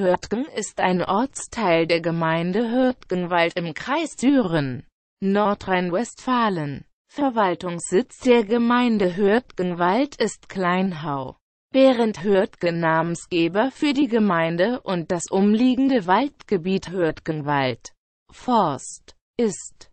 Hürtgen ist ein Ortsteil der Gemeinde Hürtgenwald im Kreis Düren, Nordrhein-Westfalen. Verwaltungssitz der Gemeinde Hürtgenwald ist Kleinhau. Während Hürtgen Namensgeber für die Gemeinde und das umliegende Waldgebiet Hürtgenwald, Forst, ist.